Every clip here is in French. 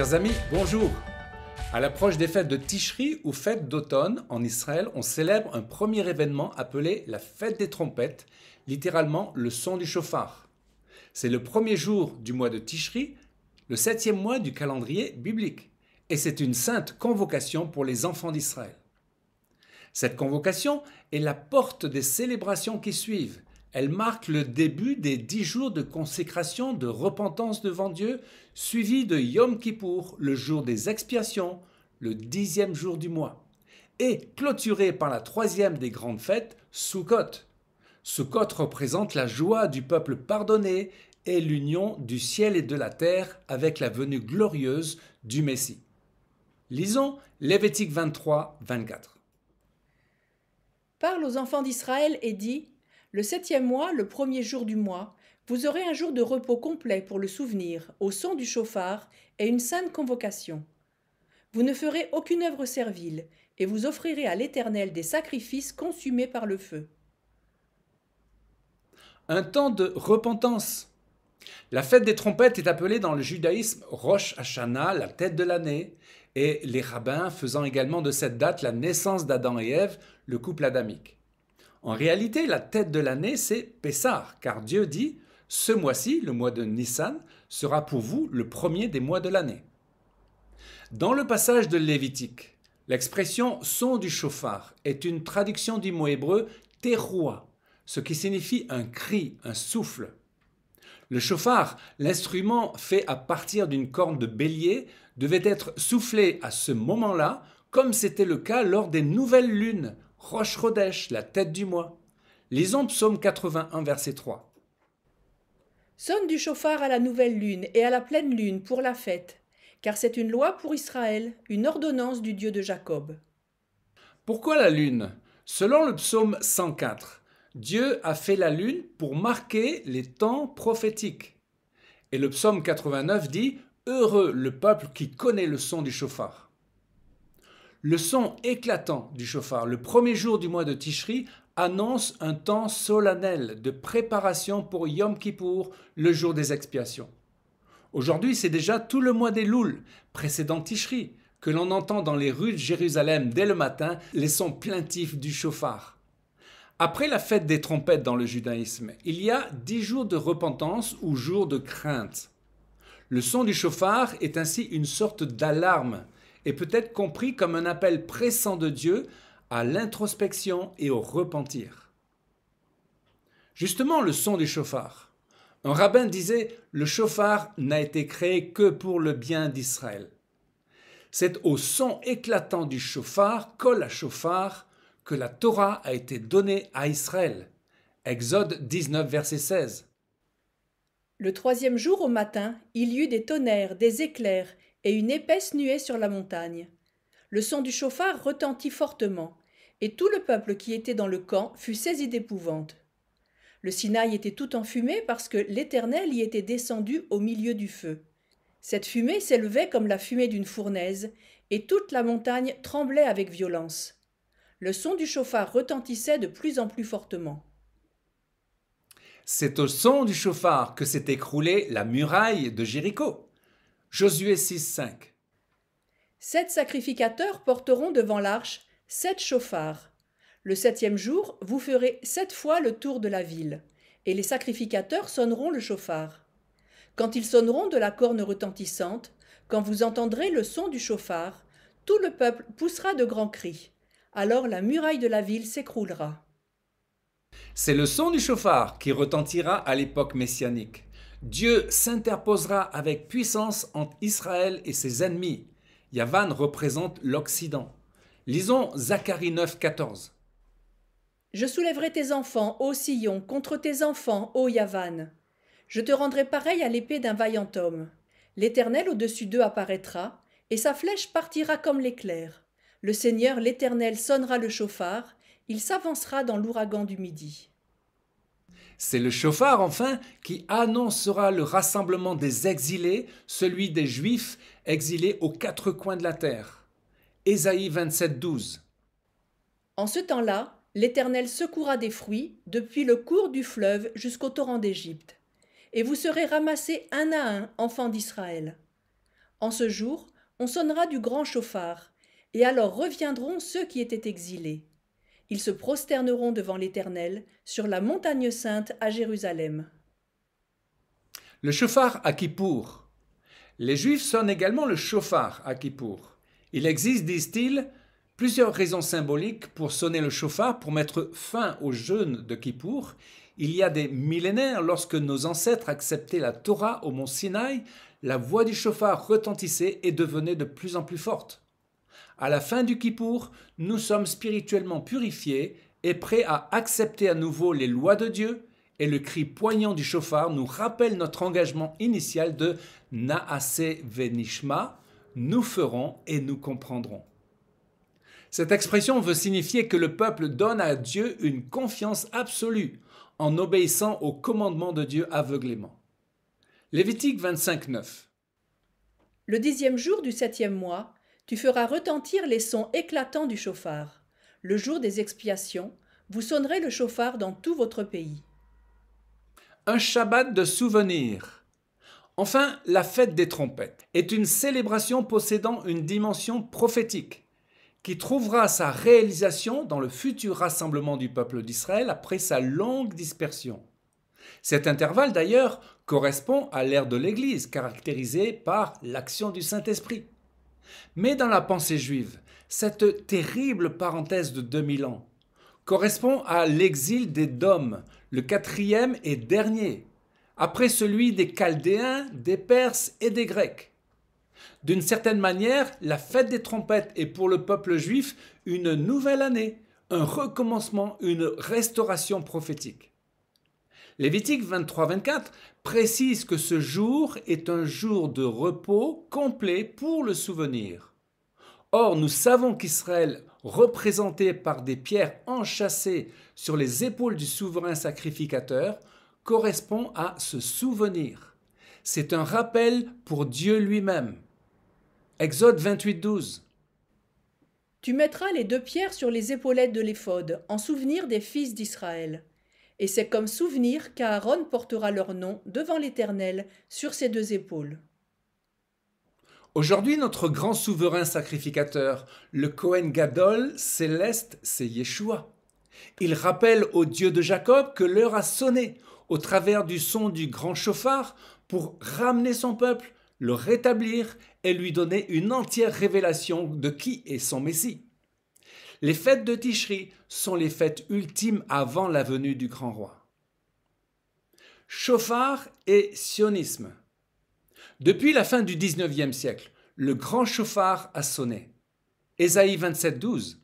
Chers amis, bonjour À l'approche des fêtes de Tishri ou fêtes d'automne en Israël, on célèbre un premier événement appelé la fête des trompettes, littéralement le son du chauffard. C'est le premier jour du mois de Tishri, le septième mois du calendrier biblique, et c'est une sainte convocation pour les enfants d'Israël. Cette convocation est la porte des célébrations qui suivent, elle marque le début des dix jours de consécration, de repentance devant Dieu, suivi de Yom Kippour, le jour des expiations, le dixième jour du mois, et clôturé par la troisième des grandes fêtes, Sukkot. Sukkot représente la joie du peuple pardonné et l'union du ciel et de la terre avec la venue glorieuse du Messie. Lisons Lévitique 23, 24. Parle aux enfants d'Israël et dit: le septième mois, le premier jour du mois, vous aurez un jour de repos complet pour le souvenir, au son du chauffard et une sainte convocation. Vous ne ferez aucune œuvre servile, et vous offrirez à l'Éternel des sacrifices consumés par le feu. Un temps de repentance. La fête des trompettes est appelée dans le judaïsme Rosh Hashanah, la tête de l'année, et les rabbins faisant également de cette date la naissance d'Adam et Ève, le couple adamique. En réalité, la tête de l'année, c'est Pessar, car Dieu dit Ce mois-ci, le mois de Nissan, sera pour vous le premier des mois de l'année. Dans le passage de Lévitique, l'expression son du chauffard est une traduction du mot hébreu teroua, ce qui signifie un cri, un souffle. Le chauffard, l'instrument fait à partir d'une corne de bélier, devait être soufflé à ce moment-là, comme c'était le cas lors des nouvelles lunes Roche-Rodèche, la tête du mois. Lisons Psaume 81, verset 3. Sonne du chauffard à la nouvelle lune et à la pleine lune pour la fête, car c'est une loi pour Israël, une ordonnance du Dieu de Jacob. Pourquoi la lune Selon le psaume 104, Dieu a fait la lune pour marquer les temps prophétiques. Et le psaume 89 dit Heureux le peuple qui connaît le son du chauffard. Le son éclatant du chauffard le premier jour du mois de Tishri annonce un temps solennel de préparation pour Yom Kippour, le jour des expiations. Aujourd'hui, c'est déjà tout le mois des Louls, précédant Tishri, que l'on entend dans les rues de Jérusalem dès le matin les sons plaintifs du chauffard. Après la fête des trompettes dans le judaïsme, il y a dix jours de repentance ou jours de crainte. Le son du chauffard est ainsi une sorte d'alarme et peut être compris comme un appel pressant de Dieu à l'introspection et au repentir. Justement, le son du chauffard. Un rabbin disait Le chauffard n'a été créé que pour le bien d'Israël. C'est au son éclatant du chauffard, col à chauffard, que la Torah a été donnée à Israël. Exode 19, verset 16. Le troisième jour au matin, il y eut des tonnerres, des éclairs et une épaisse nuée sur la montagne. Le son du chauffard retentit fortement, et tout le peuple qui était dans le camp fut saisi d'épouvante. Le Sinaï était tout en fumée parce que l'Éternel y était descendu au milieu du feu. Cette fumée s'élevait comme la fumée d'une fournaise, et toute la montagne tremblait avec violence. Le son du chauffard retentissait de plus en plus fortement. C'est au son du chauffard que s'est écroulée la muraille de Jéricho. Josué 6, 5. Sept sacrificateurs porteront devant l'arche sept chauffards. Le septième jour, vous ferez sept fois le tour de la ville, et les sacrificateurs sonneront le chauffard. Quand ils sonneront de la corne retentissante, quand vous entendrez le son du chauffard, tout le peuple poussera de grands cris. Alors la muraille de la ville s'écroulera. C'est le son du chauffard qui retentira à l'époque messianique. Dieu s'interposera avec puissance entre Israël et ses ennemis. Yavan représente l'Occident. Lisons Zacharie 9, 14. Je soulèverai tes enfants, ô Sillon, contre tes enfants, ô Yavan. Je te rendrai pareil à l'épée d'un vaillant homme. L'Éternel au-dessus d'eux apparaîtra, et sa flèche partira comme l'éclair. Le Seigneur l'Éternel sonnera le chauffard, il s'avancera dans l'ouragan du midi. C'est le chauffard, enfin, qui annoncera le rassemblement des exilés, celui des Juifs exilés aux quatre coins de la terre. Ésaïe 27, 12. En ce temps-là, l'Éternel secoura des fruits, depuis le cours du fleuve jusqu'au torrent d'Égypte. Et vous serez ramassés un à un, enfants d'Israël. En ce jour, on sonnera du grand chauffard, et alors reviendront ceux qui étaient exilés. Ils se prosterneront devant l'Éternel sur la montagne sainte à Jérusalem. Le chauffard à Kippour. Les Juifs sonnent également le chauffard à Kippour. Il existe, disent-ils, plusieurs raisons symboliques pour sonner le chauffard, pour mettre fin au jeûne de Kippour. Il y a des millénaires, lorsque nos ancêtres acceptaient la Torah au mont Sinaï, la voix du chauffard retentissait et devenait de plus en plus forte. À la fin du Kippour, nous sommes spirituellement purifiés et prêts à accepter à nouveau les lois de Dieu et le cri poignant du chauffard nous rappelle notre engagement initial de Naase Venishma, nous ferons et nous comprendrons. Cette expression veut signifier que le peuple donne à Dieu une confiance absolue en obéissant au commandement de Dieu aveuglément. Lévitique 25.9 Le dixième jour du septième mois, tu feras retentir les sons éclatants du chauffard. Le jour des expiations, vous sonnerez le chauffard dans tout votre pays. Un Shabbat de souvenirs. Enfin, la fête des trompettes est une célébration possédant une dimension prophétique qui trouvera sa réalisation dans le futur rassemblement du peuple d'Israël après sa longue dispersion. Cet intervalle d'ailleurs correspond à l'ère de l'Église caractérisée par l'action du Saint-Esprit. Mais dans la pensée juive, cette terrible parenthèse de 2000 ans correspond à l'exil des Dômes, le quatrième et dernier, après celui des Chaldéens, des Perses et des Grecs. D'une certaine manière, la fête des trompettes est pour le peuple juif une nouvelle année, un recommencement, une restauration prophétique. Lévitique 23-24 précise que ce jour est un jour de repos complet pour le souvenir. Or, nous savons qu'Israël, représenté par des pierres enchâssées sur les épaules du souverain sacrificateur, correspond à ce souvenir. C'est un rappel pour Dieu lui-même. Exode 28-12 Tu mettras les deux pierres sur les épaulettes de l'éphod, en souvenir des fils d'Israël et c'est comme souvenir qu'Aaron portera leur nom devant l'Éternel sur ses deux épaules. Aujourd'hui, notre grand souverain sacrificateur, le Cohen Gadol céleste, c'est Yeshua. Il rappelle au Dieu de Jacob que l'heure a sonné, au travers du son du grand chauffard, pour ramener son peuple, le rétablir et lui donner une entière révélation de qui est son Messie. Les fêtes de Tishri sont les fêtes ultimes avant la venue du grand roi. Chauffard et sionisme. Depuis la fin du XIXe siècle, le grand chauffard a sonné. Ésaïe 27, 12.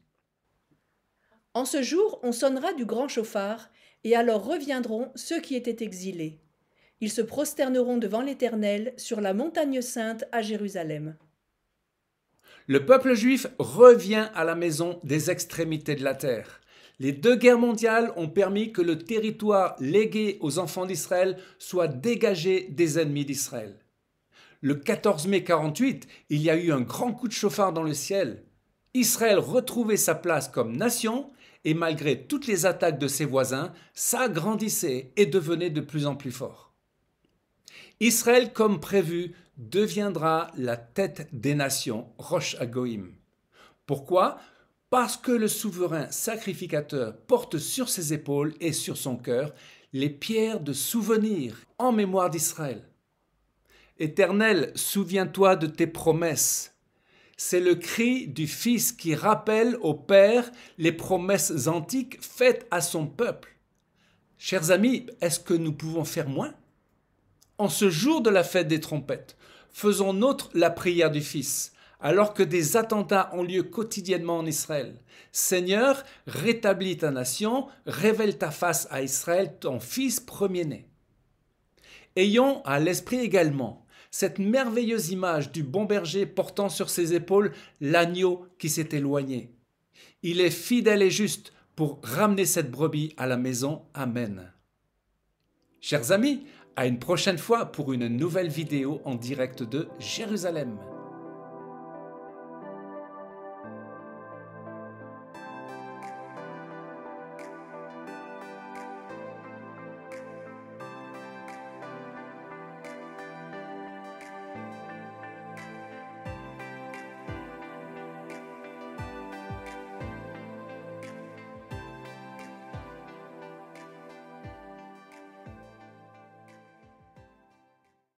En ce jour, on sonnera du grand chauffard, et alors reviendront ceux qui étaient exilés. Ils se prosterneront devant l'Éternel sur la montagne sainte à Jérusalem. Le peuple juif revient à la maison des extrémités de la terre. Les deux guerres mondiales ont permis que le territoire légué aux enfants d'Israël soit dégagé des ennemis d'Israël. Le 14 mai 48, il y a eu un grand coup de chauffard dans le ciel. Israël retrouvait sa place comme nation et malgré toutes les attaques de ses voisins, s'agrandissait et devenait de plus en plus fort. Israël, comme prévu, deviendra la tête des nations, Roche Agoïm. Pourquoi Parce que le souverain sacrificateur porte sur ses épaules et sur son cœur les pierres de souvenir en mémoire d'Israël. Éternel, souviens-toi de tes promesses. C'est le cri du Fils qui rappelle au Père les promesses antiques faites à son peuple. Chers amis, est-ce que nous pouvons faire moins en ce jour de la fête des trompettes, faisons nôtre la prière du Fils, alors que des attentats ont lieu quotidiennement en Israël. Seigneur, rétablis ta nation, révèle ta face à Israël, ton Fils premier-né. Ayons à l'esprit également cette merveilleuse image du bon berger portant sur ses épaules l'agneau qui s'est éloigné. Il est fidèle et juste pour ramener cette brebis à la maison. Amen. Chers amis, à une prochaine fois pour une nouvelle vidéo en direct de Jérusalem.